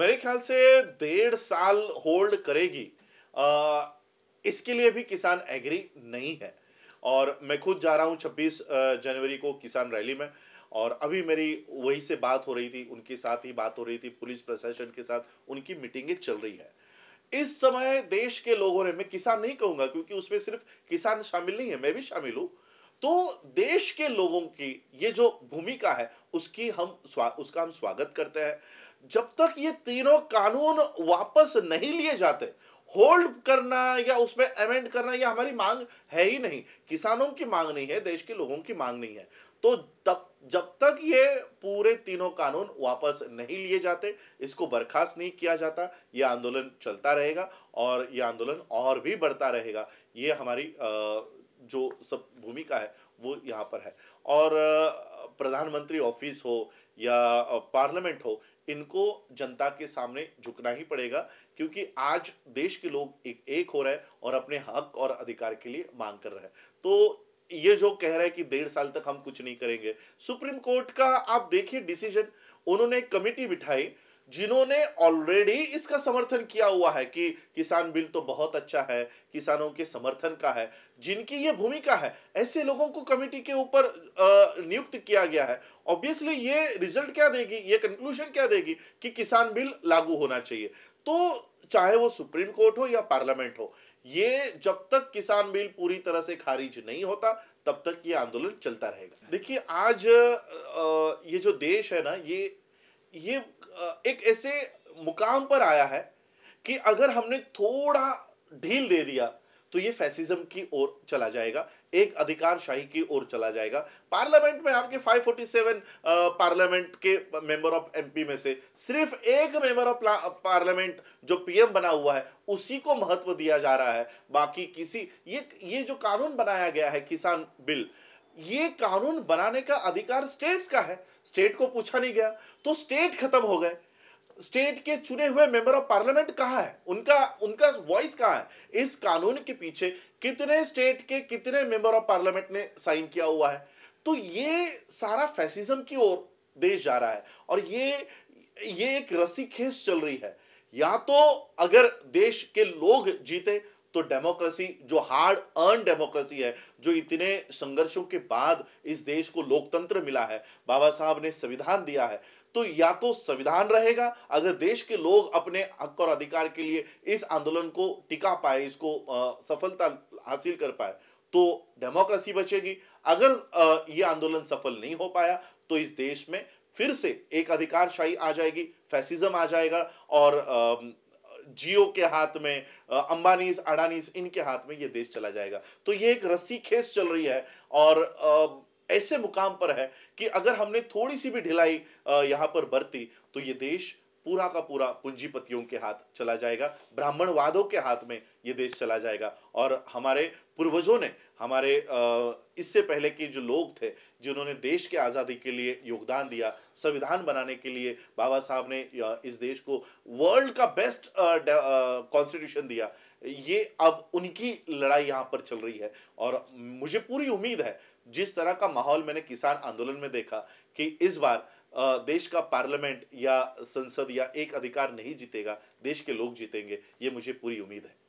मेरे ख्याल से डेढ़ साल होल्ड करेगी आ, इसके लिए भी किसान एग्री नहीं है और मैं खुद जा रहा हूं 26 जनवरी को किसान रैली में और अभी मेरी वही से बात हो रही थी उनके साथ ही बात हो रही थी पुलिस प्रशासन के साथ उनकी मीटिंगें चल रही है इस समय देश के लोगों ने मैं किसान नहीं कहूंगा क्योंकि उसमें सिर्फ किसान शामिल नहीं है मैं भी शामिल हूँ तो देश के लोगों की ये जो भूमिका है उसकी हम उसका हम स्वागत करते हैं जब तक ये तीनों कानून वापस नहीं लिए जाते होल्ड करना या उसमें अमेंड करना यह हमारी मांग है ही नहीं किसानों की मांग नहीं है देश के लोगों की मांग नहीं है तो तब जब तक ये पूरे तीनों कानून वापस नहीं लिए जाते इसको बर्खास्त नहीं किया जाता ये आंदोलन चलता रहेगा और ये आंदोलन और भी बढ़ता रहेगा ये हमारी जो सब भूमिका है वो यहाँ पर है और प्रधानमंत्री ऑफिस हो या पार्लियामेंट हो इनको जनता के सामने झुकना ही पड़ेगा क्योंकि आज देश के लोग एक एक हो रहे हैं और अपने हक और अधिकार के लिए मांग कर रहे हैं तो ये जो कह रहा है कि डेढ़ साल तक हम कुछ नहीं करेंगे सुप्रीम कोर्ट का आप देखिए डिसीजन उन्होंने कमेटी बिठाई जिन्होंने ऑलरेडी इसका समर्थन किया हुआ है कि किसान बिल तो बहुत अच्छा है किसानों के समर्थन का है जिनकी ये भूमिका है ऐसे लोगों को कमेटी के ऊपर नियुक्त किया गया है ऑब्वियसली ये रिजल्ट क्या देगी ये कंक्लूजन क्या देगी कि किसान बिल लागू होना चाहिए तो चाहे वो सुप्रीम कोर्ट हो या पार्लियामेंट हो ये जब तक किसान बिल पूरी तरह से खारिज नहीं होता तब तक ये आंदोलन चलता रहेगा देखिए आज ये जो देश है ना ये ये एक ऐसे मुकाम पर आया है कि अगर हमने थोड़ा ढील दे दिया तो ये फैसिज्म की ओर चला जाएगा एक अधिकारशाही की ओर चला जाएगा पार्लियामेंट में आपके 547 पार्लियामेंट के मेंबर ऑफ एमपी में से सिर्फ एक मेंबर ऑफ पार्लियामेंट जो पीएम बना हुआ है उसी को महत्व दिया जा रहा है बाकी किसी ये ये जो कानून बनाया गया है किसान बिल ये कानून बनाने का अधिकार स्टेट्स का है स्टेट को पूछा नहीं गया तो स्टेट खत्म हो गए स्टेट के चुने हुए मेंबर ऑफ पार्लियामेंट कहा है उनका उनका वॉइस कहा है इस कानून के पीछे कितने स्टेट के कितने मेंबर ऑफ पार्लियामेंट ने साइन किया हुआ है तो ये सारा फैसिज्म की ओर देश जा रहा है और ये ये एक रस्सी खेस चल रही है या तो अगर देश के लोग जीते तो डेमोक्रेसी जो हार्ड अर्न डेमोक्रेसी है जो इतने संघर्षों के बाद इस देश को लोकतंत्र मिला है बाबा साहब ने संविधान दिया है तो या तो संविधान रहेगा अगर देश के लोग अपने हक और अधिकार के लिए इस आंदोलन को टिका पाए इसको आ, सफलता हासिल कर पाए तो डेमोक्रेसी बचेगी अगर यह ये आंदोलन सफल नहीं हो पाया तो इस देश में फिर से एक अधिकारशाही आ जाएगी फैसिज्म आ जाएगा और आ, जियो के हाथ में अंबानीस अडानीस इनके हाथ में ये देश चला जाएगा तो ये एक रस्सी खेस चल रही है और ऐसे मुकाम पर है कि अगर हमने थोड़ी सी भी ढिलाई यहाँ पर बरती तो ये देश पूरा का पूरा पूंजीपतियों के हाथ चला जाएगा ब्राह्मणवादों के हाथ में ये देश चला जाएगा और हमारे पूर्वजों ने हमारे इससे पहले के जो लोग थे जिन्होंने देश के आज़ादी के लिए योगदान दिया संविधान बनाने के लिए बाबा साहब ने इस देश को वर्ल्ड का बेस्ट कॉन्स्टिट्यूशन दिया ये अब उनकी लड़ाई यहाँ पर चल रही है और मुझे पूरी उम्मीद है जिस तरह का माहौल मैंने किसान आंदोलन में देखा कि इस बार देश का पार्लियामेंट या संसद या एक अधिकार नहीं जीतेगा देश के लोग जीतेंगे ये मुझे पूरी उम्मीद है